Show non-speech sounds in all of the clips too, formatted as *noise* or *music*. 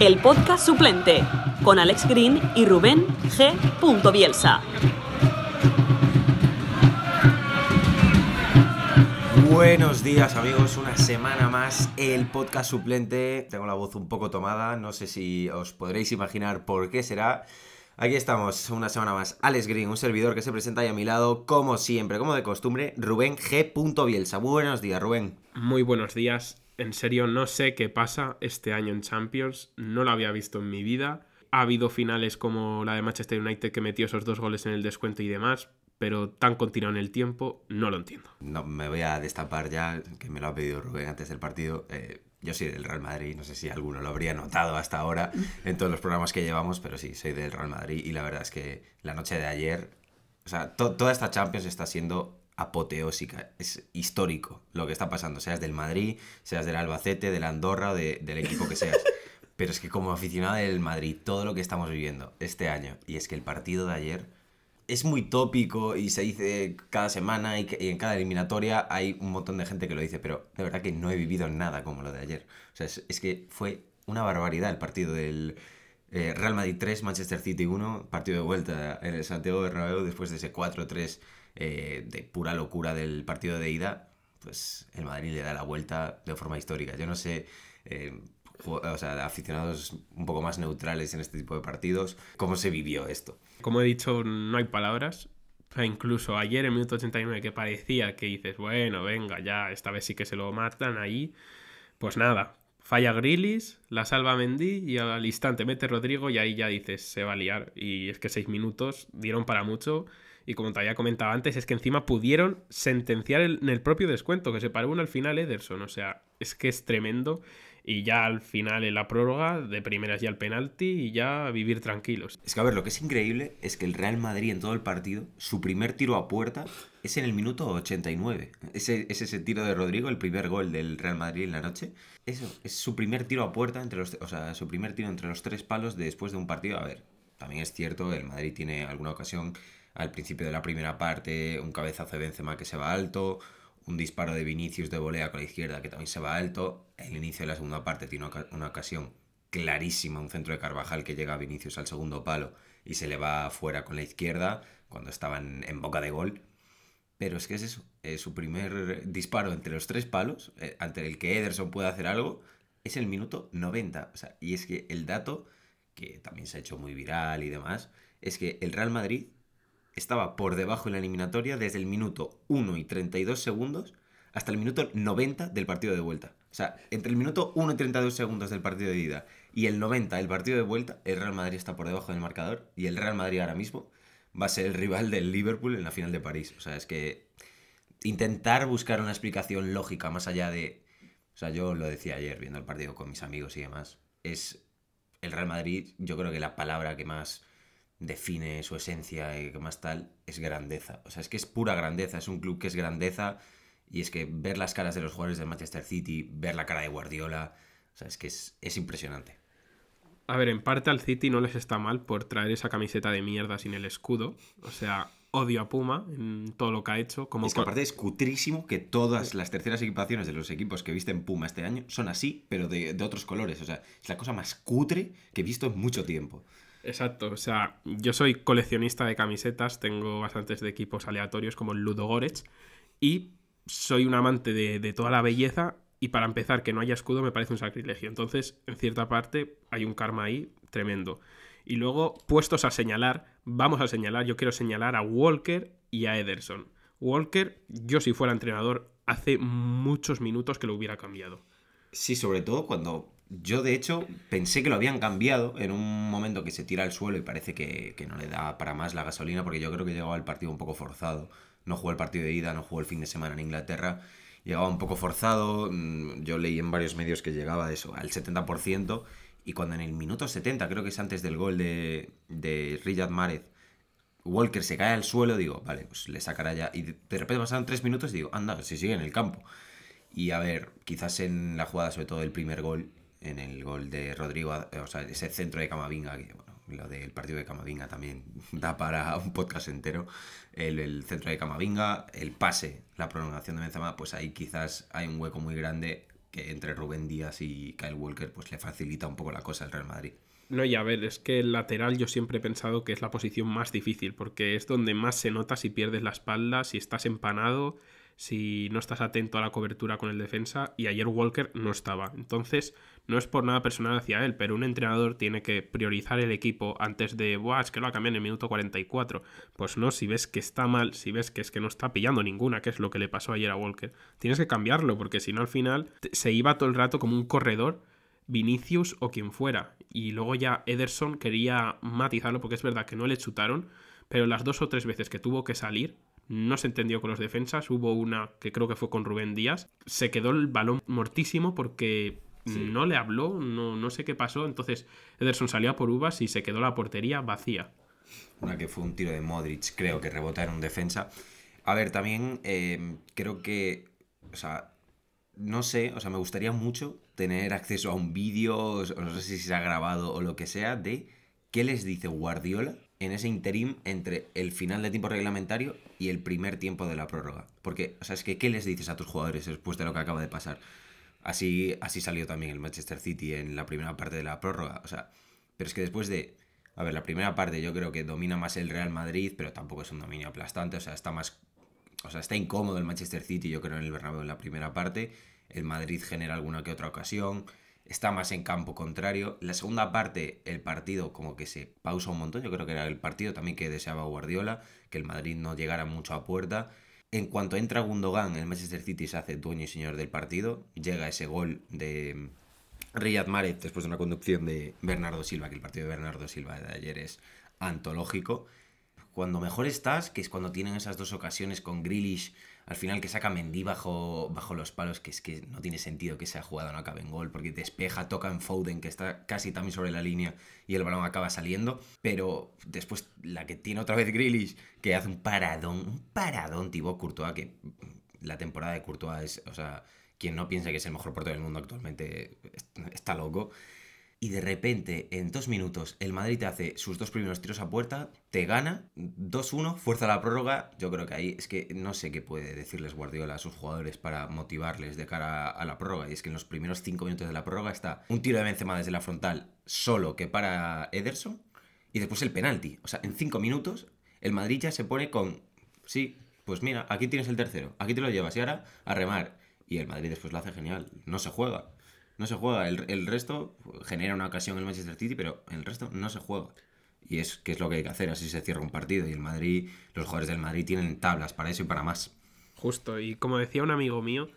El podcast suplente con Alex Green y Rubén G. Bielsa. Buenos días amigos, una semana más el podcast suplente. Tengo la voz un poco tomada, no sé si os podréis imaginar por qué será. Aquí estamos, una semana más. Alex Green, un servidor que se presenta ahí a mi lado, como siempre, como de costumbre, Rubén G. Bielsa. Buenos días, Rubén. Muy buenos días en serio no sé qué pasa este año en Champions, no lo había visto en mi vida. Ha habido finales como la de Manchester United que metió esos dos goles en el descuento y demás, pero tan continuado en el tiempo, no lo entiendo. No, me voy a destapar ya, que me lo ha pedido Rubén antes del partido. Eh, yo soy del Real Madrid, no sé si alguno lo habría notado hasta ahora en todos los programas que llevamos, pero sí, soy del Real Madrid y la verdad es que la noche de ayer, o sea, toda esta Champions está siendo apoteósica, es histórico lo que está pasando, seas del Madrid, seas del Albacete, del Andorra del equipo que seas. *laughs* Pero es que como aficionado del Madrid, todo lo que estamos viviendo este año, y es que el partido de ayer es muy tópico y se dice cada semana y, en cada eliminatoria hay un montón de gente que lo dice, pero de verdad que no he vivido nada como lo de ayer. O sea, es, que fue una barbaridad el partido del, eh, Real Madrid 3, Manchester City 1, partido de vuelta en el Santiago Bernabéu después de ese 4-3 eh, de pura locura del partido de ida, pues el Madrid le da la vuelta de forma histórica. Yo no sé... Eh, o sea, aficionados un poco más neutrales en este tipo de partidos. ¿Cómo se vivió esto? Como he dicho, no hay palabras. Incluso ayer en minuto 89 que parecía que dices, bueno, venga, ya esta vez sí que se lo matan ahí. Pues nada, falla Grillis, la salva Mendí, y al instante mete Rodrigo y ahí ya dices, se va a liar. Y es que seis minutos dieron para mucho. Y como te había comentado antes, es que encima pudieron sentenciar en el propio descuento, que se paró uno al final Ederson. O sea, es que es tremendo. Y ya al final en la prórroga, de primeras ya el penalti y ya vivir tranquilos. Es que a ver, lo que es increíble es que el Real Madrid en todo el partido, su primer tiro a puerta es en el minuto 89. Ese, es ese tiro de Rodrigo, el primer gol del Real Madrid en la noche. Eso, es su primer tiro a puerta, entre los, o sea, su primer tiro entre los tres palos después de un partido. A ver, también es cierto, el Madrid tiene alguna ocasión al principio de la primera parte, un cabezazo de Benzema que se va alto, un disparo de Vinicius de volea con la izquierda que también se va alto. El inicio de la segunda parte tiene una ocasión clarísima, un centro de Carvajal que llega a Vinicius al segundo palo y se le va fuera con la izquierda cuando estaban en boca de gol. Pero es que es eso, su primer disparo entre los tres palos, eh, ante el que Ederson puede hacer algo, es el minuto 90. y es que el dato, que también se ha hecho muy viral y demás, es que el Real Madrid estaba por debajo en la eliminatoria desde el minuto 1 y 32 segundos hasta el minuto 90 del partido de vuelta. O sea, entre el minuto 1 y 32 segundos del partido de ida y el 90 del partido de vuelta, el Real Madrid está por debajo del marcador y el Real Madrid ahora mismo va a ser el rival del Liverpool en la final de París. O sea, es que intentar buscar una explicación lógica más allá de... O sea, yo lo decía ayer viendo el partido con mis amigos y demás. Es el Real Madrid, yo creo que la palabra que más define su esencia y que más tal, es grandeza. O sea, es que es pura grandeza, es un club que es grandeza y es que ver las caras de los jugadores de Manchester City, ver la cara de Guardiola, o sea, es que es, impresionante. A ver, en parte al City no les está mal por traer esa camiseta de mierda sin el escudo. O sea, odio a Puma en todo lo que ha hecho. Como es que aparte es cutrísimo que todas las terceras equipaciones de los equipos que en Puma este año son así, pero de, de otros colores. O sea, es la cosa más cutre que he visto en mucho tiempo. Exacto, o sea, yo soy coleccionista de camisetas, tengo bastantes de equipos aleatorios como el Ludo y soy un amante de, de, toda la belleza y para empezar que no haya escudo me parece un sacrilegio. Entonces, en cierta parte hay un karma ahí tremendo. Y luego, puestos a señalar, vamos a señalar, yo quiero señalar a Walker y a Ederson. Walker, yo si fuera entrenador, hace muchos minutos que lo hubiera cambiado. Sí, sobre todo cuando yo, de hecho, pensé que lo habían cambiado en un momento que se tira al suelo y parece que, no le da para más la gasolina, porque yo creo que llegaba el partido un poco forzado. No jugó el partido de ida, no jugó el fin de semana en Inglaterra. Llegaba un poco forzado. Mm, yo leí en varios medios que llegaba eso, al 70%. Y cuando en el minuto 70, creo que es antes del gol de, de Riyad Márez, Walker se cae al suelo, digo, vale, pues le sacará ya. Y de repente pasaron tres minutos y digo, anda, se sigue en el campo. Y a ver, quizás en la jugada, sobre todo del primer gol, en el gol de Rodrigo, eh, o sea, ese centro de Camavinga, que, bueno, lo del partido de Camavinga también *laughs* da para un podcast entero, el, centro de Camavinga, el pase, la prolongación de Benzema, pues ahí quizás hay un hueco muy grande que entre Rubén Díaz y Kyle Walker pues le facilita un poco la cosa al Real Madrid. No, ya a ver, es que el lateral yo siempre he pensado que es la posición más difícil, porque es donde más se nota si pierdes la espalda, si estás empanado, si no estás atento a la cobertura con el defensa, y ayer Walker no estaba. Entonces, no es por nada personal hacia él, pero un entrenador tiene que priorizar el equipo antes de, Buah, es que lo ha cambiado en el minuto 44. Pues no, si ves que está mal, si ves que es que no está pillando ninguna, que es lo que le pasó ayer a Walker, tienes que cambiarlo, porque si no al final se iba todo el rato como un corredor Vinicius o quien fuera. Y luego ya Ederson quería matizarlo porque es verdad que no le chutaron, pero las dos o tres veces que tuvo que salir no se entendió con los defensas. Hubo una que creo que fue con Rubén Díaz. Se quedó el balón mortísimo porque no le habló, no, no sé qué pasó. Entonces Ederson salió a por uvas y se quedó la portería vacía. Una que fue un tiro de Modric, creo que rebota en un defensa. A ver, también em, creo que, o sea, no sé, o sea, me gustaría mucho tener acceso a un vídeo, no sé si se ha grabado o lo que sea, de qué les dice Guardiola en ese interim entre el final de tiempo reglamentario y el primer tiempo de la prórroga. Porque, o sea, es que, ¿qué les dices a tus jugadores después de lo que acaba de pasar? Así, salió también el Manchester City en la primera parte de la prórroga. O sea, pero es que después de. A ver, la primera parte yo creo que domina más el Real Madrid, pero tampoco es un dominio aplastante. O sea, está más. O sea, está incómodo el Manchester City, yo creo, en el Bernabéu en la primera parte. El Madrid genera alguna que otra ocasión. Está más en campo contrario. La segunda parte, el partido como que se pausa un montón. Yo creo que era el partido también que deseaba Guardiola, que el Madrid no llegara mucho a puerta. En cuanto entra Gundogan, el Manchester City se hace dueño y señor del partido. Llega ese gol de mm, Riyad Mahrez después de una conducción de Bernardo Silva, que el partido de Bernardo Silva de ayer es antológico. Cuando mejor estás, que es cuando tienen esas dos ocasiones con Grealish al final que saca Mendy bajo, bajo los palos, que es que no tiene sentido que se ha jugado no acabe en gol, porque despeja, toca en Foden, que está casi también sobre la línea, y el balón acaba saliendo. Pero después la que tiene otra vez Grealish, que hace un paradón, un paradón tipo Courtois, que la temporada de Courtois es, o sea, quien no piensa que es el mejor portero del mundo actualmente está loco y de repente en dos minutos el Madrid te hace sus dos primeros tiros a puerta, te gana 2-1, fuerza la prórroga. Yo creo que ahí es que no sé qué puede decirles Guardiola a sus jugadores para motivarles de cara a la prórroga. Y es que en los primeros cinco minutos de la prórroga está un tiro de Benzema desde la frontal solo que para Ederson y después el penalti. O sea, en cinco minutos el Madrid ya se pone con, sí, pues mira, aquí tienes el tercero, aquí te lo llevas y ahora a remar. Y el Madrid después lo hace genial, no se juega no se juega. El, el, resto genera una ocasión el Manchester City, pero el resto no se juega. Y es que es lo que hay que hacer, así se cierra un partido. Y el Madrid, los jugadores del Madrid tienen tablas para eso y para más. Justo, y como decía un amigo mío,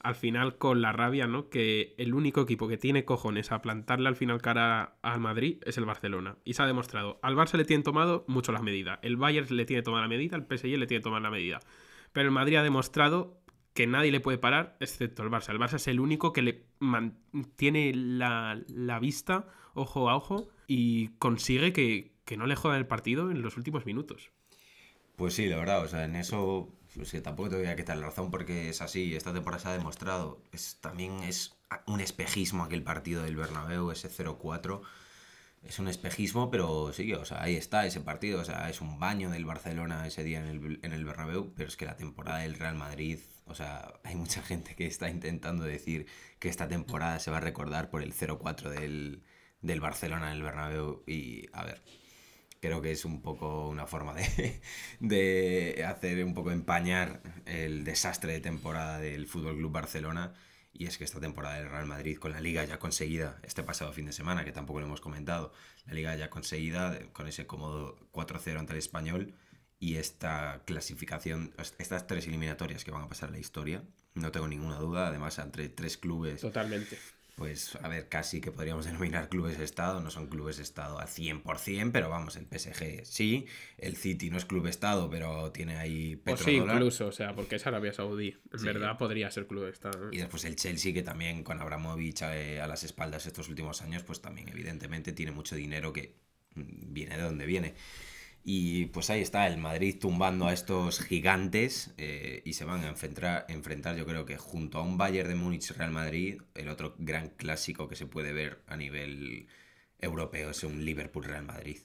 al final con la rabia, ¿no? Que el único equipo que tiene cojones a plantarle al final cara al Madrid es el Barcelona. Y se ha demostrado. Al Barça le tienen tomado mucho las medidas. El Bayern le tiene tomada la medida, el PSG le tiene tomada la medida. Pero el Madrid ha demostrado que nadie le puede parar, excepto el Barça. El Barça es el único que le mantiene la, vista ojo a ojo y consigue que, no le jodan el partido en los últimos minutos. Pues sí, la verdad, o sea, en eso pues tampoco te voy a quitar la razón porque es así, esta temporada se ha demostrado. Es, también es un espejismo aquel partido del Bernabéu, ese 0-4. Es un espejismo, pero sí, o sea, ahí está ese partido. O sea, es un baño del Barcelona ese día en el, en el Bernabéu, pero es que la temporada del Real Madrid o sea, hay mucha gente que está intentando decir que esta temporada se va a recordar por el 0-4 del, del Barcelona en el Bernabéu y a ver, creo que es un poco una forma de, *laughs* de hacer un poco empañar el desastre de temporada del Fútbol Club Barcelona. Y es que esta temporada del Real Madrid con la liga ya conseguida este pasado fin de semana, que tampoco lo hemos comentado, la liga ya conseguida con ese cómodo 4-0 ante el español, y esta clasificación, estas tres eliminatorias que van a pasar a la historia, no tengo ninguna duda, además entre tres clubes... Totalmente. Pues a ver, casi que podríamos *laughs* denominar clubes Estado, no son clubes Estado al 100%, pero vamos, el PSG sí, el City no es club Estado, pero tiene ahí sí, incluso, o sea, porque es Arabia Saudí, en verdad podría ser club Estado. Y después el Chelsea, que también con Abramovich eh, a las espaldas estos últimos años, pues también evidentemente tiene mucho dinero que mm, viene de donde viene. Y pues ahí está el Madrid tumbando a estos gigantes eh, y se van a enfrentar, enfrentar, yo creo que junto a un Bayern de Múnich Real Madrid, el otro gran clásico que se puede ver a nivel europeo es un Liverpool Real Madrid.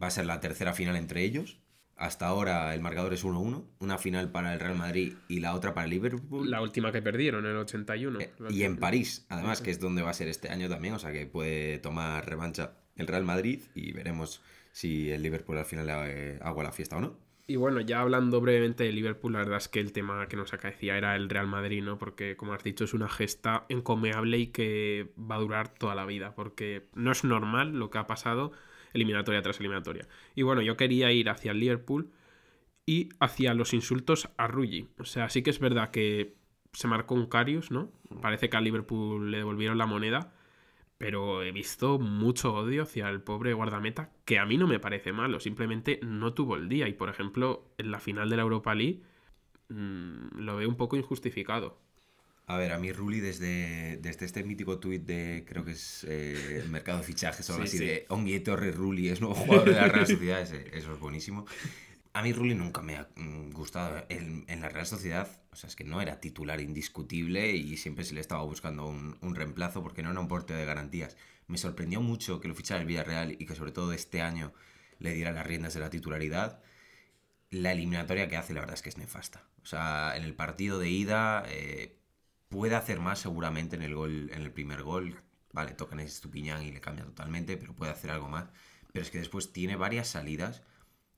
Va a ser la tercera final entre ellos. Hasta ahora el marcador es 1-1, una final para el Real Madrid y la otra para el Liverpool. La última que perdieron en el 81. Eh, y en París, además, que es donde va a ser este año también, o sea que puede tomar revancha el Real Madrid y veremos si el Liverpool al final le eh, agua la fiesta o no. Y bueno, ya hablando brevemente de Liverpool, la verdad es que el tema que nos acaecía era el Real Madrid, ¿no? Porque, como has dicho, es una gesta encomeable y que va a durar toda la vida, porque no es normal lo que ha pasado eliminatoria tras eliminatoria. Y bueno, yo quería ir hacia el Liverpool y hacia los insultos a Ruggie. O sea, sí que es verdad que se marcó un Carius, ¿no? Parece que al Liverpool le devolvieron la moneda, pero he visto mucho odio hacia el pobre guardameta, que a mí no me parece malo, simplemente no tuvo el día. Y por ejemplo, en la final de la Europa League mm, lo veo un poco injustificado. A ver, a mí Ruli desde, desde este mítico tuit de, creo que es el eh, Mercado Fichajes o algo sí, así, de Torres Ruli es nuevo jugador de la Real Sociedad, eso es buenísimo. A mí Rulli nunca me ha mm, gustado. ¿eh? En, la Real Sociedad, o sea, es que no era titular indiscutible y siempre se le estaba buscando un, reemplazo porque no era un porteo de garantías. Me sorprendió mucho que lo fichara el Villarreal y que sobre todo este año le diera las riendas de la titularidad. La eliminatoria que hace, la verdad es que es nefasta. O sea, en el partido de ida eh, puede hacer más seguramente en el gol, en el primer gol. Vale, tocan ese Estupiñán y le cambia totalmente, pero puede hacer algo más. Pero es que después tiene varias salidas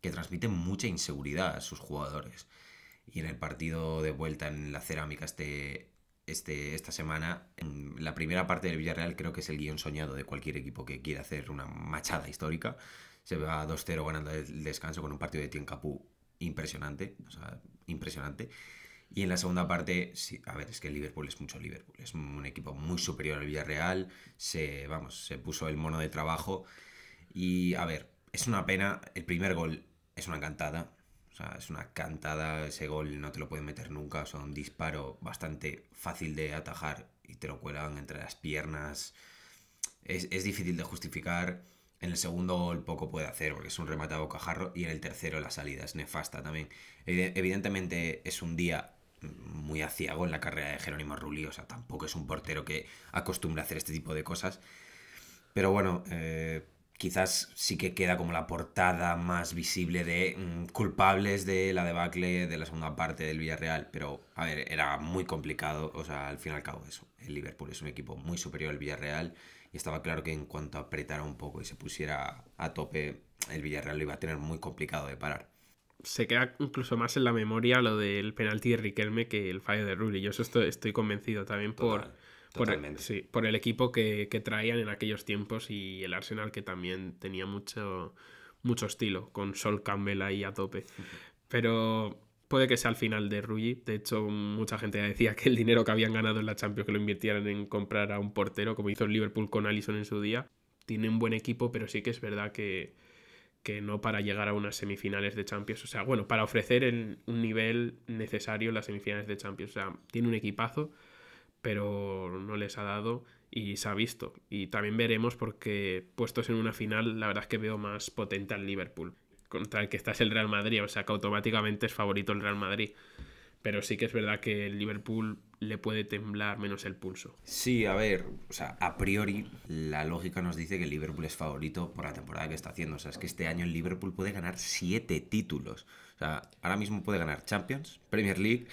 que transmite mucha inseguridad a sus jugadores. Y en el partido de vuelta en la cerámica este, este, esta semana, en la primera parte del Villarreal creo que es el guión soñado de cualquier equipo que quiera hacer una machada histórica. Se va 2-0 ganando el descanso con un partido de Tiencapú impresionante, impresionante. Y en la segunda parte, a ver, es que el Liverpool es mucho Liverpool, es un equipo muy superior al Villarreal, se, vamos, se puso el mono de trabajo y, a ver, es una pena, el primer gol es una cantada. O sea, es una cantada, ese gol no te lo pueden meter nunca. O sea, un disparo bastante fácil de atajar y te lo cuelan entre las piernas. Es, difícil de justificar. En el segundo gol poco puede hacer porque es un remate a bocajarro. Y en el tercero la salida es nefasta también. Evidentemente es un día muy aciago en la carrera de Jerónimo Rulli. O sea, tampoco es un portero que acostumbre a hacer este tipo de cosas. Pero bueno, eh, quizás sí que queda como la portada más visible de mm, culpables de la debacle de la segunda parte del Villarreal, pero a ver, era muy complicado, o sea, al fin y al cabo eso, el Liverpool es un equipo muy superior al Villarreal y estaba claro que en cuanto apretara un poco y se pusiera a tope, el Villarreal lo iba a tener muy complicado de parar. Se queda incluso más en la memoria lo del penalti de Riquelme que el fallo de Rulli. Yo estoy, convencido también por, e- por el, equipo que, traían en aquellos tiempos y el Arsenal que también tenía mucho, mucho estilo, con Sol Campbell ahí a tope. Pero puede que sea el final de Ruggie. De hecho, mucha gente decía que el dinero que habían ganado en la Champions que lo invirtieran en comprar a un portero, como hizo el Liverpool con Allison en su día. Tiene un buen equipo, pero sí que es verdad que, que no para llegar a unas semifinales de Champions. O sea, bueno, para ofrecer un nivel necesario en las semifinales de Champions. O sea, tiene un equipazo pero no les ha dado y se ha visto. Y también veremos porque puestos en una final, la verdad es que veo más potente al Liverpool. Contra el que está es el Real Madrid, o sea que automáticamente es favorito el Real Madrid. Pero sí que es verdad que el Liverpool le puede temblar menos el pulso. Sí, a ver, o sea, a priori la lógica nos dice que el Liverpool es favorito por la temporada que está haciendo. O sea, es que este año el Liverpool puede ganar siete títulos. O sea, ahora mismo puede ganar Champions, Premier League,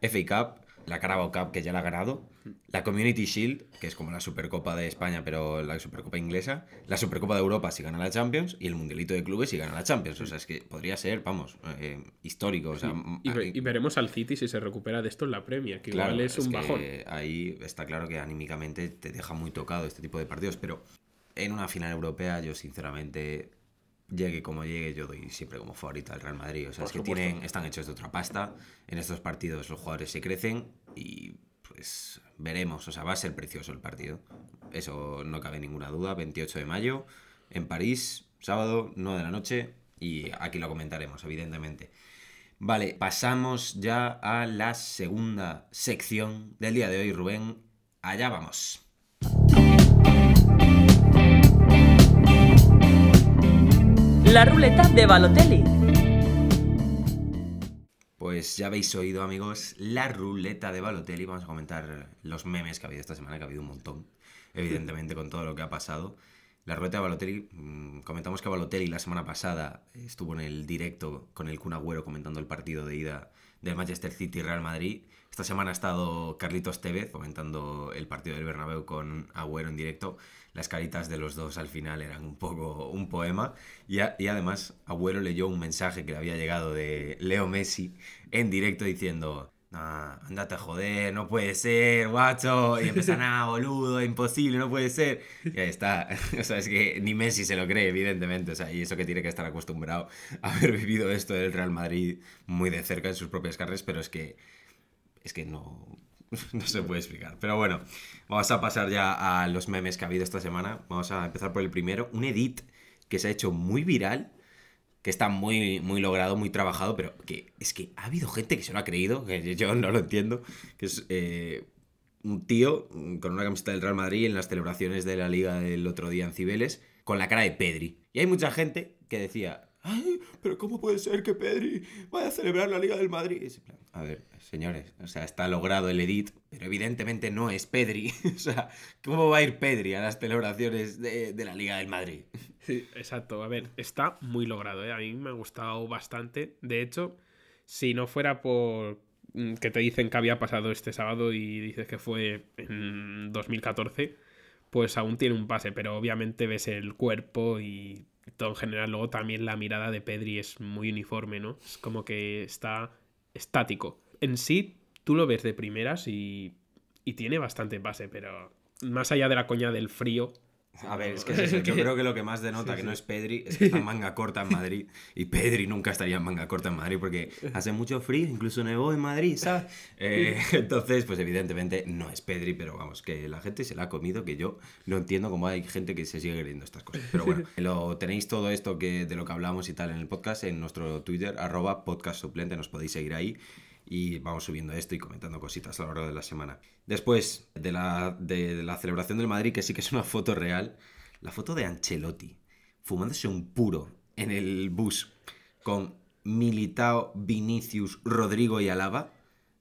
FA Cup, la Carabao Cup, que ya la ha ganado, la Community Shield, que es como la Supercopa de España, pero la Supercopa inglesa, la Supercopa de Europa si gana la Champions, y el Mundialito de Clubes si gana la Champions. O sea, es que podría ser, vamos, eh, histórico. O mm, ah, eh, y, veremos al City si se recupera de esto en la Premier, que igual es, un bajón. Ahí está claro que anímicamente te deja muy tocado este tipo de partidos, pero en una final europea yo sinceramente llegue como llegue, yo doy siempre como favorito al Real Madrid. O sea, es que tienen, están hechos de otra pasta. En estos partidos los jugadores se crecen y pues veremos. O sea, va a ser precioso el partido. Eso no cabe ninguna duda. 28 de mayo en París, sábado, 9 de la noche. Y aquí lo comentaremos, evidentemente. Vale, pasamos ya a la segunda sección del día de hoy, Rubén. Allá vamos. La ruleta de Balotelli. Pues ya habéis oído, amigos, la ruleta de Balotelli. Vamos a comentar los memes que ha habido esta semana, que ha habido un montón, evidentemente, con todo lo que ha pasado. La ruleta de Balotelli, mm, comentamos que Balotelli la semana pasada estuvo en el directo con el Kun comentando el partido de ida de Manchester City Real Madrid. Esta semana ha estado Carlitos Tevez comentando el partido del Bernabéu con Agüero en directo. Las caritas de los dos al final eran un poco un poema. Y, y además Agüero leyó un mensaje que le había llegado de Leo Messi en directo diciendo ah, andate a joder, no puede ser, guacho. Y empiezan, ah, boludo, imposible, no puede ser. Y ahí está. *laughs* O sea, es que ni Messi se lo cree, evidentemente. O sea, y eso que tiene que estar acostumbrado a haber vivido esto del Real Madrid muy de cerca en sus propias carnes, pero es que. Es que no. *laughs* No se puede explicar. Pero bueno, vamos a pasar ya a los memes que ha habido esta semana. Vamos a empezar por el primero. Un edit que se ha hecho muy viral que está muy, muy logrado, muy trabajado, pero que es que ha habido gente que se lo ha creído, que *laughs* yo no lo entiendo, que es eh, un tío con una camiseta del Real Madrid en las celebraciones de la liga del otro día en Cibeles, con la cara de Pedri. Y hay mucha gente que decía, ay, pero ¿cómo puede ser que Pedri vaya a celebrar la Liga del Madrid? A ver, señores, o sea, está logrado el edit, pero evidentemente no es Pedri. *laughs* O sea, ¿cómo va a ir Pedri a las celebraciones de, la Liga del Madrid? exacto, a ver, está muy logrado, ¿eh? a mí me ha gustado bastante. De hecho, si no fuera por mm, que te dicen que había pasado este sábado y dices que fue en 2014, pues aún tiene un pase, pero obviamente ves el cuerpo y todo en general. Luego también la mirada de Pedri es muy uniforme, ¿no? Es como que está estático. En sí, tú lo ves de primeras y, y tiene bastante base, pero más allá de la coña del frío, a ver, es que, *laughs* yo creo que lo que más denota que no es Pedri es *laughs* que está manga corta en Madrid. Y Pedri nunca estaría en manga corta en Madrid porque hace mucho frío, incluso nevó en Madrid, ¿sabes? Eh, *laughs* entonces, pues evidentemente no es Pedri, pero vamos, que la gente se la ha comido, que yo no entiendo cómo hay gente que se sigue creyendo estas cosas. Pero bueno, lo tenéis todo esto que, de lo que hablamos y tal en el podcast en nuestro Twitter, arroba podcast suplente, nos podéis seguir ahí y vamos subiendo esto y comentando cositas a lo largo de la semana. Después de la, de, la celebración del Madrid, que sí que es una foto real, la foto de Ancelotti fumándose un puro en el bus con Militao, Vinicius, Rodrigo y Alaba.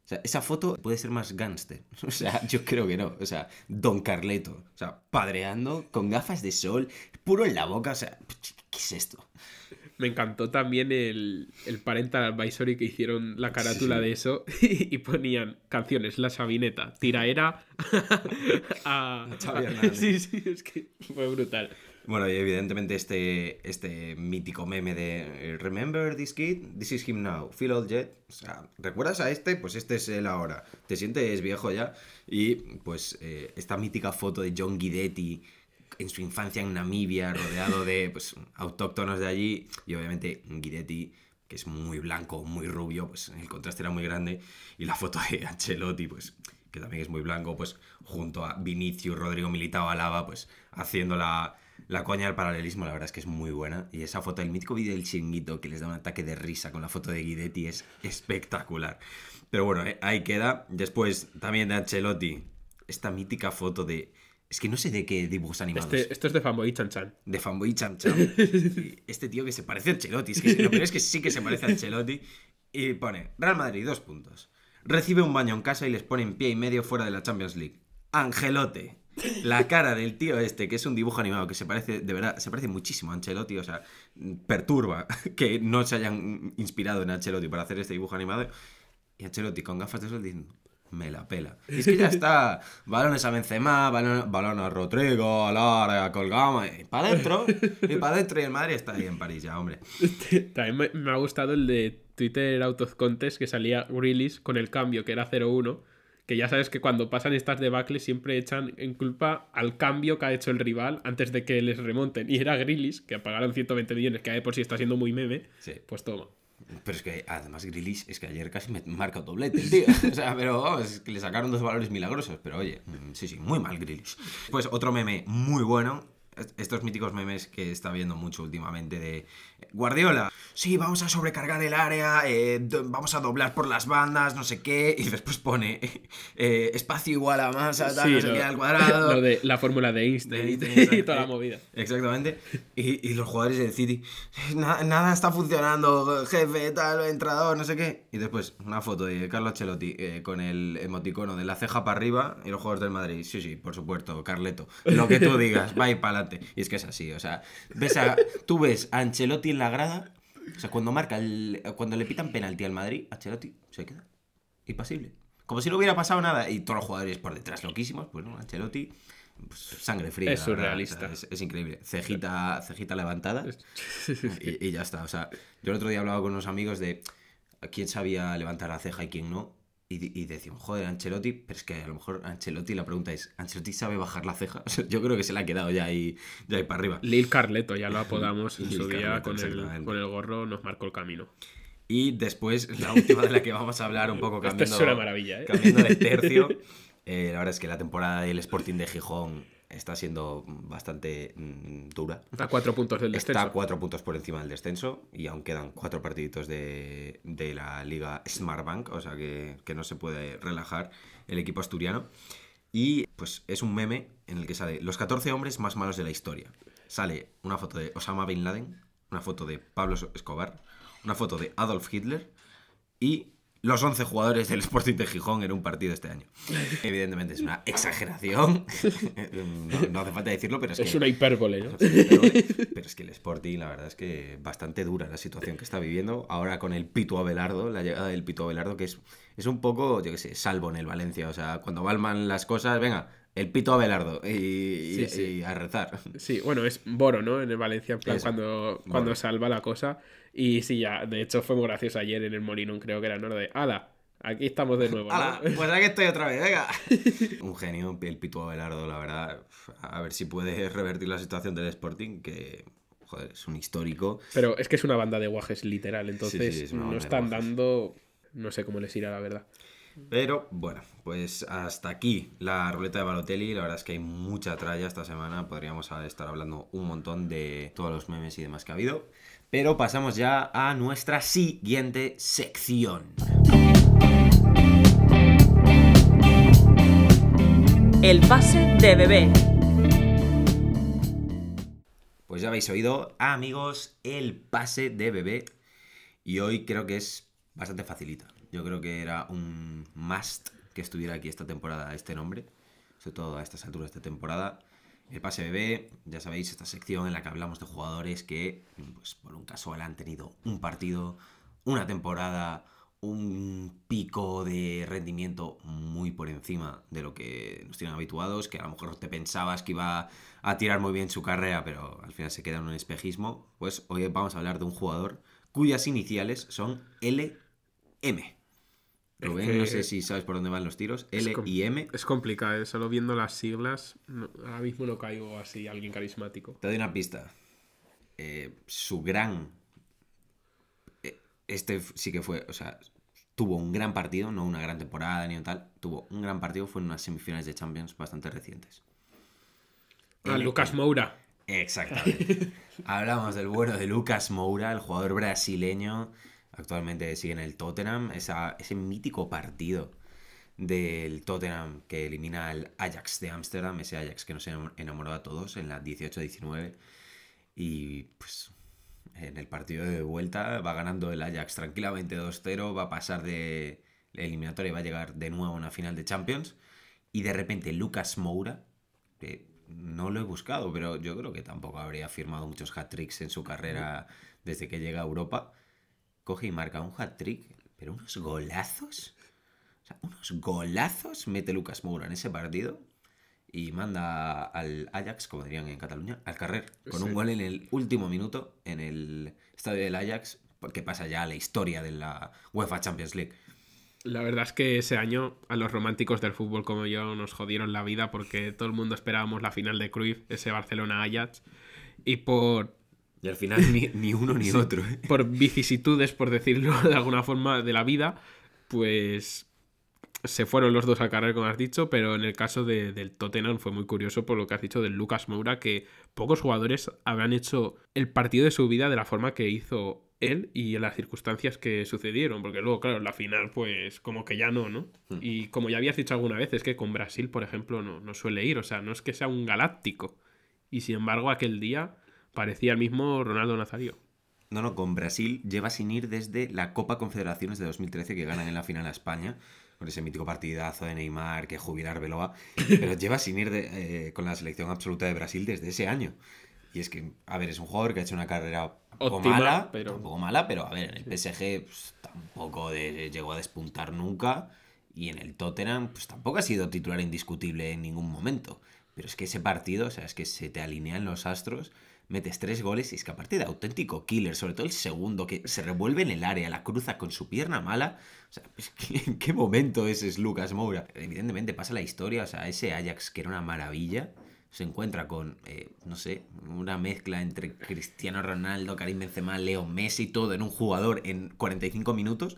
O sea, esa foto puede ser más gangster *laughs* O sea, yo creo que no. O sea, Don Carleto. O sea, padreando con gafas de sol, puro en la boca. O sea, ¿qué es esto? Me encantó también el, el Parental Advisory que hicieron la carátula de eso *laughs* y, ponían canciones, la Sabineta, tiraera *laughs* a... a sí, sí, es que fue brutal. Bueno, y evidentemente este, este mítico meme de eh, Remember this kid? This is him now. Feel old yet? O sea, ¿recuerdas a este? Pues este es él ahora. Te sientes viejo ya. Y pues eh, esta mítica foto de John Guidetti en su infancia en Namibia, rodeado de pues, autóctonos de allí, y obviamente Guidetti que es muy blanco, muy rubio, pues el contraste era muy grande, y la foto de Ancelotti, pues que también es muy blanco, pues junto a Vinicius, Rodrigo Militao, Alaba, pues haciendo la, coña del paralelismo, la verdad es que es muy buena. Y esa foto, del mítico vídeo del chinguito que les da un ataque de risa con la foto de Guidetti es espectacular. Pero bueno, eh, ahí queda. Después también de Ancelotti, esta mítica foto de es que no sé de qué dibujos animados. Este, esto es de Famboy Chan Chan. De Famboy Chan Chan. *laughs* este tío que se parece a Ancelotti. Es que lo es que sí que se parece a Ancelotti. Y pone Real Madrid, dos puntos. Recibe un baño en casa y les pone en pie y medio fuera de la Champions League. Angelote. La cara del tío este, que es un dibujo animado que se parece, de verdad, se parece muchísimo a Ancelotti, o sea, perturba que no se hayan inspirado en Ancelotti para hacer este dibujo animado. Y Ancelotti con gafas de sol diciendo, me la pela. Y *laughs* es que ya está. Balones a Benzema, balón, a Rodrigo, Lara, a Colgama Y para adentro. Y para adentro. Y el Madrid está ahí en París ya, hombre. *laughs* También me, ha gustado el de Twitter Out of Contest que salía Grillis con el cambio, que era 0-1. Que ya sabes que cuando pasan estas debacles siempre echan en culpa al cambio que ha hecho el rival antes de que les remonten. Y era Grillis, que pagaron 120 millones, que ver por si está siendo muy meme. Pues toma. Pero es que además Grilis es que ayer casi me marca doblete tío. *laughs* O sea, pero es que le sacaron dos valores milagrosos. Pero oye, mm, sí, sí, muy mal Grilis. Pues otro meme muy bueno estos míticos memes que está viendo mucho últimamente de eh, Guardiola. Sí, vamos a sobrecargar el área, eh, vamos a doblar por las bandas, no sé qué, y después pone eh, espacio igual a masa, al cuadrado. *laughs* de la fórmula de Einstein, y *laughs* toda la movida. Exactamente. Y, los jugadores del City, nada, está funcionando, jefe, tal, entrador, no sé qué. Y después una foto de Carlo Celotti con el emoticono de la ceja para arriba y los jugadores del Madrid. Sí, sí, por supuesto, Carleto. Lo que tú digas, *laughs* va para y es que es así, o sea, ves tú ves a Ancelotti en la grada, o sea, cuando marca, el, cuando le pitan penalti al Madrid, Ancelotti se queda impasible. Como si no hubiera pasado nada y todos los jugadores por detrás loquísimos, pues no, Ancelotti... Pues, sangre fría. Es surrealista. Es, increíble. Cejita, cejita levantada. *laughs* Y, y, ya está. O sea, yo el otro día hablaba con unos amigos de quién sabía levantar la ceja y quién no y, decimos, joder, Ancelotti, pero es que a lo mejor Ancelotti, la pregunta es, ¿Ancelotti sabe bajar la ceja? *laughs* Yo creo que se la ha quedado ya ahí, ya para arriba. Lil Carleto, ya lo apodamos *laughs* en su día con, el, gorro, nos marcó el camino. Y después, la última de la que vamos a hablar un poco *laughs* cambiando, es una maravilla, ¿eh? cambiando de tercio. Eh, la verdad es que la temporada del Sporting de Gijón está siendo bastante mm, dura. A cuatro puntos del descenso. Está a cuatro puntos por encima del descenso y aún quedan cuatro partiditos de, la liga Smart Bank. o sea que, que, no se puede relajar el equipo asturiano. Y pues es un meme en el que sale los 14 hombres más malos de la historia. Sale una foto de Osama Bin Laden, una foto de Pablo Escobar, una foto de Adolf Hitler y los 11 jugadores del Sporting de Gijón en un partido este año. *laughs* Evidentemente es una exageración, *laughs* no, hace falta decirlo, pero es, es Una hipérbole, ¿no? *laughs* Pero es que el Sporting, la verdad es que bastante dura la situación que está viviendo. Ahora con el Pitu Abelardo, la llegada del Pitu Abelardo, que es, es un poco, yo qué sé, salvo en el Valencia. O sea, cuando valman las cosas, venga, el pito Abelardo y, a rezar. Sí, bueno, es Boro, ¿no? En el Valencia, plan, cuando, cuando salva la cosa. Y sí, ya, de hecho fue muy gracioso ayer en el Molinón, creo que era, ¿no? De, ala, aquí estamos de nuevo. ¡Ala! *laughs* Pues aquí estoy otra vez, venga. *laughs* Un genio, el pito Abelardo, la verdad. A ver si puede revertir la situación del Sporting, que joder, es un histórico. Pero es que es una banda de guajes literal, entonces no están dando, no sé cómo les irá, la verdad. Pero bueno, pues hasta aquí la ruleta de Balotelli. La verdad es que hay mucha tralla esta semana. Podríamos estar hablando un montón de todos los memes y demás que ha habido. Pero pasamos ya a nuestra siguiente sección. El pase de bebé. Pues ya habéis oído, amigos, el pase de bebé. Y hoy creo que es bastante facilito. Yo creo que era un must que estuviera aquí esta temporada este nombre, sobre todo a estas alturas de temporada. El pase bebé, ya sabéis, esta sección en la que hablamos de jugadores que, pues por un casual, han tenido un partido, una temporada, un pico de rendimiento muy por encima de lo que nos tienen habituados, que a lo mejor te pensabas que iba a tirar muy bien su carrera, pero al final se queda en un espejismo. Pues hoy vamos a hablar de un jugador cuyas iniciales son LM. Rubén, no sé si sabes por dónde van los tiros. L y M. Es complicado, ¿eh? solo viendo las siglas, ahora mismo no caigo así, alguien carismático. Te doy una pista. Eh, su gran. Eh, este sí que fue, o sea, tuvo un gran partido, no una gran temporada ni un tal. Tuvo un gran partido, fue en unas semifinales de Champions bastante recientes. a ah, Lucas Moura. Exactamente. *laughs* Hablamos del bueno de Lucas Moura, el jugador brasileño actualmente sigue en el Tottenham, ese mítico partido del Tottenham que elimina al Ajax de Ámsterdam, ese Ajax que nos enamoró a todos en la 18-19. Y pues en el partido de vuelta va ganando el Ajax tranquilamente 2-0, va a pasar de eliminatoria y va a llegar de nuevo a una final de Champions. Y de repente Lucas Moura, que no lo he buscado, pero yo creo que tampoco habría firmado muchos hat-tricks en su carrera desde que llega a Europa coge y marca un hat-trick, pero unos golazos. O sea, unos golazos mete Lucas Moura en ese partido y manda al Ajax, como dirían en Cataluña, al carrer, con un gol en el último minuto en el estadio del Ajax, que pasa ya a la historia de la UEFA Champions League. La verdad es que ese año a los románticos del fútbol como yo nos jodieron la vida porque todo el mundo esperábamos la final de Cruyff, ese Barcelona-Ajax, y por, y al final ni, uno ni *laughs* otro. ¿eh? Por vicisitudes, por decirlo de alguna forma, de la vida, pues se fueron los dos a carrer, como has dicho, pero en el caso de, del Tottenham fue muy curioso por lo que has dicho del Lucas Moura, que pocos jugadores habrán hecho el partido de su vida de la forma que hizo él y en las circunstancias que sucedieron, porque luego, claro, la final, pues como que ya no, ¿no? Hmm. Y como ya habías dicho alguna vez, es que con Brasil, por ejemplo, no, no suele ir, o sea, no es que sea un galáctico. Y sin embargo, aquel día parecía el mismo Ronaldo Nazario. No, no, con Brasil lleva sin ir desde la Copa Confederaciones de 2013 que ganan en la final a España, con ese mítico partidazo de Neymar que jubilar veloa, pero lleva sin ir eh, con la selección absoluta de Brasil desde ese año. Y es que, a ver, es un jugador que ha hecho una carrera poco mala, pero... un poco mala, pero a ver, en el PSG pues, tampoco llegó a despuntar nunca y en el Tottenham pues tampoco ha sido titular indiscutible en ningún momento. Pero es que ese partido, o sea, es que se te alinean los astros metes tres goles y es que a partir de auténtico killer, sobre todo el segundo, que se revuelve en el área, la cruza con su pierna mala. O sea, pues, *laughs* ¿en qué momento ese es Lucas Moura? Evidentemente pasa la historia, o sea, ese Ajax que era una maravilla se encuentra con, eh, no sé, una mezcla entre Cristiano Ronaldo, Karim Benzema, Leo Messi, todo en un jugador en 45 minutos.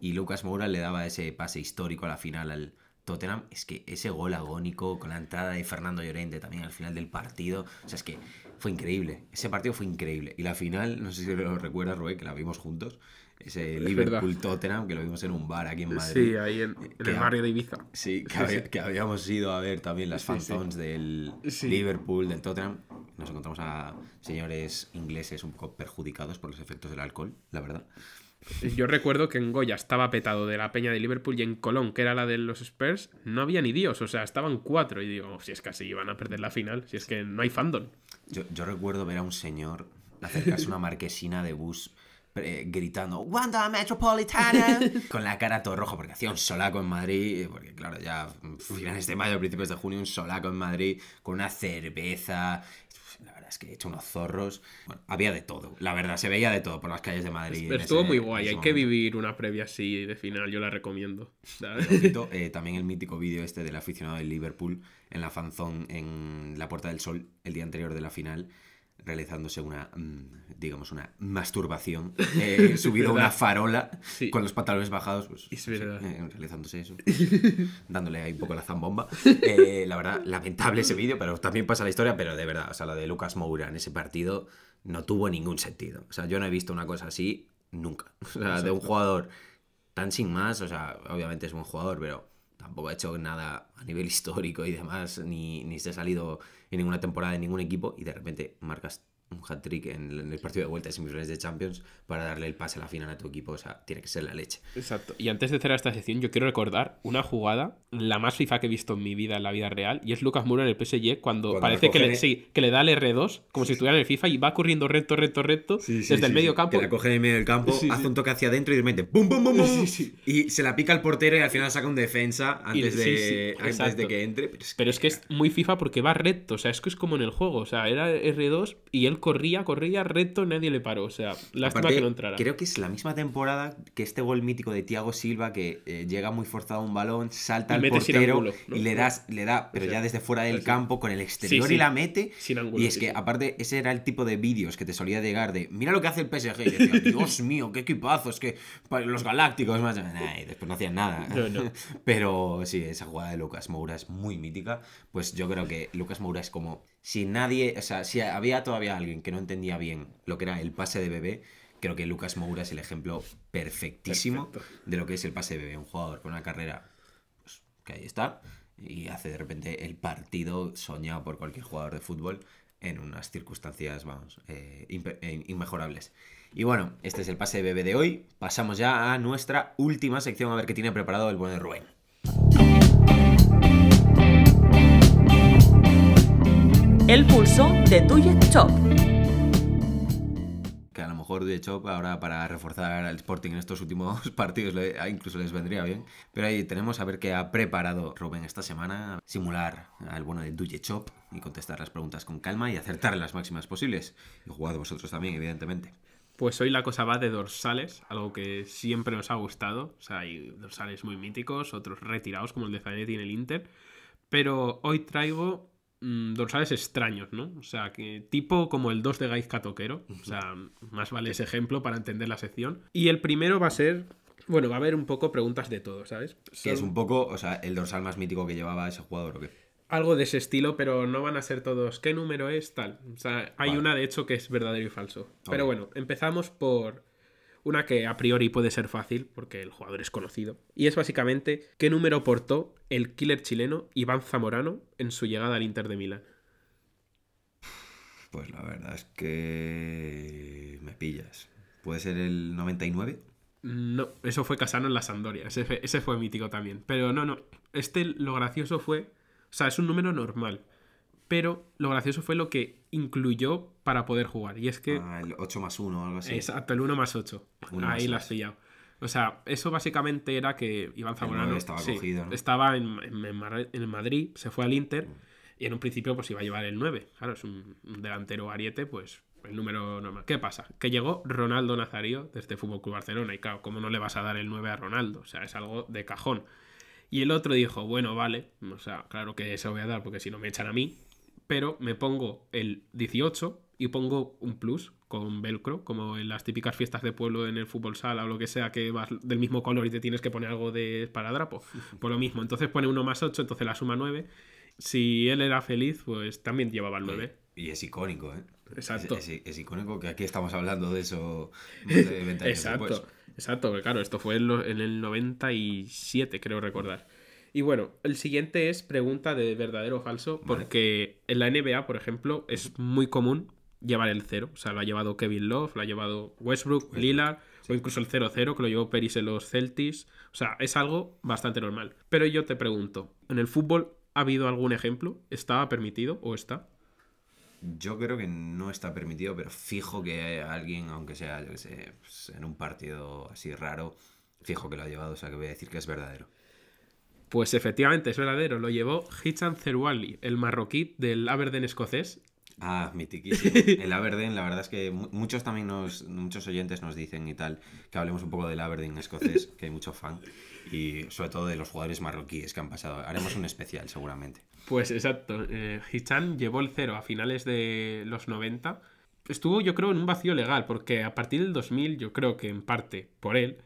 Y Lucas Moura le daba ese pase histórico a la final al Tottenham. Es que ese gol agónico con la entrada de Fernando Llorente también al final del partido. O sea, es que fue increíble. Ese partido fue increíble. Y la final, no sé si lo recuerdas, Roe, que la vimos juntos. Ese Liverpool-Tottenham, que lo vimos en un bar aquí en Madrid. Sí, ahí en, el barrio de Ibiza. Sí, que, que habíamos ido a ver también las fanzones del Liverpool, del Tottenham. Nos encontramos a señores ingleses un poco perjudicados por los efectos del alcohol, la verdad. Yo recuerdo que en Goya estaba petado de la peña de Liverpool y en Colón, que era la de los Spurs, no había ni Dios. O sea, estaban cuatro. Y digo, oh, si es que así iban a perder la final, si es que no hay fandom. Yo, recuerdo ver a un señor acercarse a una marquesina de bus eh, gritando ¡Wanda Metropolitana! *laughs* con la cara todo rojo, porque hacía un solaco en Madrid, porque claro, ya mm, finales de este mayo, principios de junio, un solaco en Madrid, con una cerveza, es que he hecho unos zorros. había de todo, la verdad, se veía de todo por las calles de Madrid. Pero estuvo muy guay, hay que vivir una previa así de final, yo la recomiendo. *laughs* Eh, también el mítico vídeo este del aficionado del Liverpool en la fanzón en la Puerta del Sol el día anterior de la final realizándose una, mm, digamos, una masturbación, *laughs* eh, subido una farola con los pantalones bajados, pues, eh, realizándose eso, *laughs* dándole ahí un poco la zambomba. *laughs* Eh, la verdad, lamentable ese vídeo, pero también pasa la historia, pero de verdad, o sea, la de Lucas Moura en ese partido no tuvo ningún sentido. O sea, yo no he visto una cosa así nunca. O sea, de un jugador tan sin más, o sea, obviamente es un jugador, pero tampoco ha hecho nada a nivel *laughs* histórico y demás, ni, ni se ha salido en ninguna temporada de ningún equipo y de repente marcas un hat-trick en el partido de vuelta de semifinales de Champions para darle el pase a la final a tu equipo. O sea, tiene que ser la leche. Exacto. Y antes de cerrar esta sesión, yo quiero recordar una jugada, la más FIFA que he visto en mi vida, en la vida real, y es Lucas Moura en el PSG cuando, parece que le, que le da el R2, como si estuviera en el FIFA, y va corriendo recto, recto, recto, desde el medio campo. Que la coge en el campo, hace un toque hacia adentro y de repente ¡bum, Y se la pica al portero y al final saca un defensa antes, de, que entre. Pero es que, Pero es, que es muy FIFA porque va recto, o sea, es que es como en el juego, o sea, era R2 y él corría, corría, recto, nadie le paró. O sea, lástima que no entrara. Creo que es la misma temporada que este gol mítico de Thiago Silva que eh, llega muy forzado un balón, salta al portero y le das, le da, pero ya desde fuera del campo con el exterior y la mete. y es que aparte ese era el tipo de vídeos que te solía llegar de mira lo que hace el PSG. Y Dios *laughs* mío, qué equipazo, es que los galácticos más. después no hacían nada. *laughs* pero sí, esa jugada de Lucas Moura es muy mítica. Pues yo creo que Lucas Moura es como si nadie, o sea, si había todavía alguien que no entendía bien lo que era el pase de bebé, creo que Lucas Moura es el ejemplo perfectísimo de lo que es el pase de bebé. Un jugador con una carrera pues, que ahí está y hace de repente el partido soñado por cualquier jugador de fútbol en unas circunstancias, vamos, eh, eh, inmejorables. Y bueno, este es el pase de bebé de hoy. Pasamos ya a nuestra última sección a ver qué tiene preparado el buen Rubén. El pulso de Tuye Chop. Que a lo mejor de Chop ahora para reforzar al Sporting en estos últimos *laughs* partidos ah, incluso les vendría bien. Pero ahí tenemos a ver qué ha preparado Rubén esta semana. Simular al bueno de Duye Chop y contestar las preguntas con calma y acertar las máximas posibles. Y jugado vosotros también, evidentemente. Pues hoy la cosa va de dorsales, algo que siempre nos ha gustado. O sea, hay dorsales muy míticos, otros retirados como el de Zanetti en el Inter. Pero hoy traigo Mm, dorsales extraños, ¿no? O sea, que tipo como el 2 de Gaizka Toquero. O sea, más vale ese ejemplo para entender la sección. Y el primero va a ser bueno, va a haber un poco preguntas de todo, ¿sabes? Que es un poco, o sea, el dorsal más mítico que llevaba ese jugador o qué. Algo de ese estilo, pero no van a ser todos. ¿Qué número es? Tal. O sea, hay una de hecho que es verdadero y falso. Pero bueno, empezamos por una que a priori puede ser fácil porque el jugador es conocido. Y es básicamente qué número portó el killer chileno Iván Zamorano en su llegada al Inter de Milán. Pues la verdad es que me pillas. ¿Puede ser el 99? No, eso fue Casano en la Sandoria. Ese fue, ese fue mítico también. Pero no, no. Este lo gracioso fue. O sea, es un número normal pero lo gracioso fue lo que incluyó para poder jugar. Y es que... Ah, el 8 más 1 o algo así. Exacto, el 1 más 8. Ahí lo has pillado. O sea, eso básicamente era que Iván Zamorano estaba, ¿no? estaba en, Madrid, se fue al Inter y en un principio pues iba a llevar el 9. Claro, es un, delantero ariete, pues el número normal. ¿Qué pasa? Que llegó Ronaldo Nazario desde Fútbol Club Barcelona y claro, ¿cómo no le vas a dar el 9 a Ronaldo? O sea, es algo de cajón. Y el otro dijo, bueno, vale, o sea, claro que se lo voy a dar porque si no me echan a mí, pero me pongo el 18 y pongo un plus con velcro, como en las típicas fiestas de pueblo en el fútbol sala o lo que sea, que vas del mismo color y te tienes que poner algo de esparadrapo. *laughs* Por lo mismo, entonces pone uno más 8, entonces la suma 9. Si él era feliz, pues también llevaba el 9. Y es icónico, ¿eh? Exacto. Es, icónico que aquí estamos hablando de eso *laughs* Exacto. Exacto, claro, esto fue en, en el 97, creo recordar. Y bueno, el siguiente es pregunta de verdadero o falso, porque en la NBA, por ejemplo, es muy común llevar el cero. O sea, lo ha llevado Kevin Love, lo ha llevado Westbrook, Lillard, o incluso el 0-0 que lo llevó Peris en los Celtics. O sea, es algo bastante normal. Pero yo te pregunto, ¿en el fútbol ha habido algún ejemplo? ¿Estaba permitido o está? Yo creo que no está permitido, pero fijo que alguien, aunque sea, yo sé, pues, en un partido así raro, fijo que lo ha llevado, o sea que voy a decir que es verdadero. Pues efectivamente, es verdadero. Lo llevó Hicham Zerouali, el marroquí del Aberdeen escocés. Ah, mitiquísimo. *laughs* El Aberdeen, la verdad es que muchos también nos, muchos oyentes nos dicen y tal, que hablemos un poco del Aberdeen escocés, *laughs* que hay mucho fan, y sobre todo de los jugadores marroquíes que han pasado. Haremos un especial, seguramente. Pues exacto. Eh, Hicham llevó el cero a finales de los 90. Estuvo, yo creo, en un vacío legal, porque a partir del 2000, yo creo que en parte por él,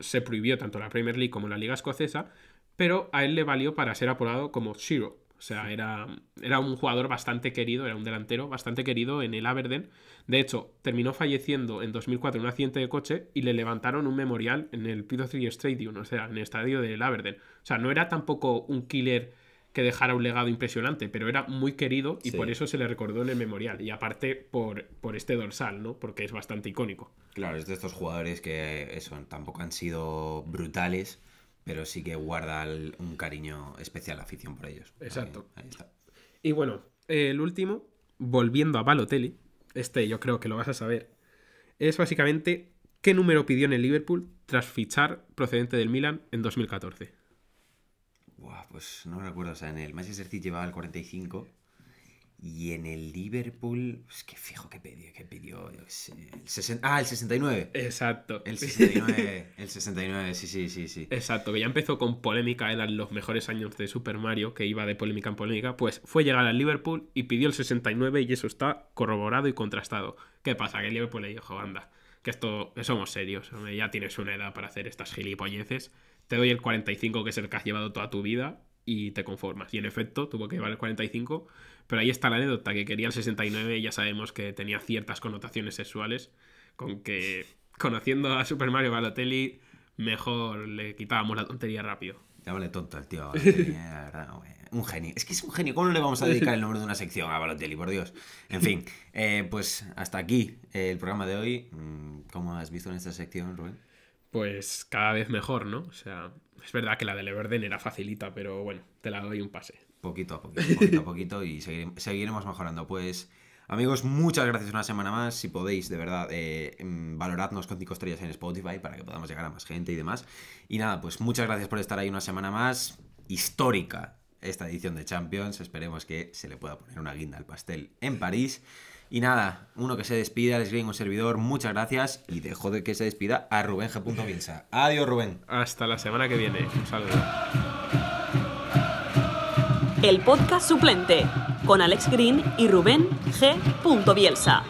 se prohibió tanto la Premier League como la Liga Escocesa, pero a él le valió para ser apodado como Shiro. O sea, era, era un jugador bastante querido, era un delantero bastante querido en el Aberdeen. De hecho, terminó falleciendo en 2004 en un accidente de coche y le levantaron un memorial en el Street Stadium, o sea, en el estadio del Aberdeen. O sea, no era tampoco un killer que dejara un legado impresionante, pero era muy querido y por eso se le recordó en el memorial. Y aparte por, por este dorsal, ¿no? Porque es bastante icónico. Claro, es de estos jugadores que tampoco han sido brutales, pero sí que guarda un cariño especial afición por ellos. Exacto. Ahí, está. Y bueno, el último, volviendo a Balotelli, este yo creo que lo vas a saber, es básicamente qué número pidió en el Liverpool tras fichar procedente del Milan en 2014. Buah, pues no recuerdo, o sea, en el Manchester City llevaba el 45 y en el Liverpool, es pues, que fijo que pidió, que pidió, el ah, el 69. Exacto. El 69, el 69, sí, sí, sí, sí. Exacto, que ya empezó con polémica, eran los mejores años de Super Mario, que iba de polémica en polémica, pues fue llegar al Liverpool y pidió el 69 y eso está corroborado y contrastado. ¿Qué pasa? Que el Liverpool le dijo, anda, que esto, que somos serios, ya tienes una edad para hacer estas gilipolleces, te doy el 45 que es el que has llevado toda tu vida y te conformas. Y en efecto, tuvo que llevar el 45 pero ahí está la anécdota, que quería el 69 y ya sabemos que tenía ciertas connotaciones sexuales, con que conociendo a Super Mario Balotelli, mejor le quitábamos la tontería rápido. vale tonto el tío eh, la verdad, eh, Un genio. Es que es un genio. ¿Cómo no le vamos a dedicar el nombre de una sección a Balotelli, por Dios? En fin, eh, pues hasta aquí el programa de hoy. Mm, ¿Cómo has visto en esta sección, Rubén? Pues cada vez mejor, ¿no? O sea, es verdad que la de Leverden era facilita, pero bueno, te la doy un pase. Poquito a poquito, poquito a poquito y seguiremos mejorando. Pues amigos, muchas gracias una semana más. Si podéis, de verdad, eh, em, valoradnos con 5 estrellas en Spotify para que podamos llegar a más gente y demás. Y nada, pues muchas gracias por estar ahí una semana más. Histórica esta edición de Champions. Esperemos que se le pueda poner una guinda al pastel en París. Y nada, uno que se despida, les en un servidor, muchas gracias y dejo de que se despida a Rubén G. piensa Adiós, Rubén. Hasta la semana que viene. Un saludo el podcast suplente, con Alex Green y Rubén G. Bielsa.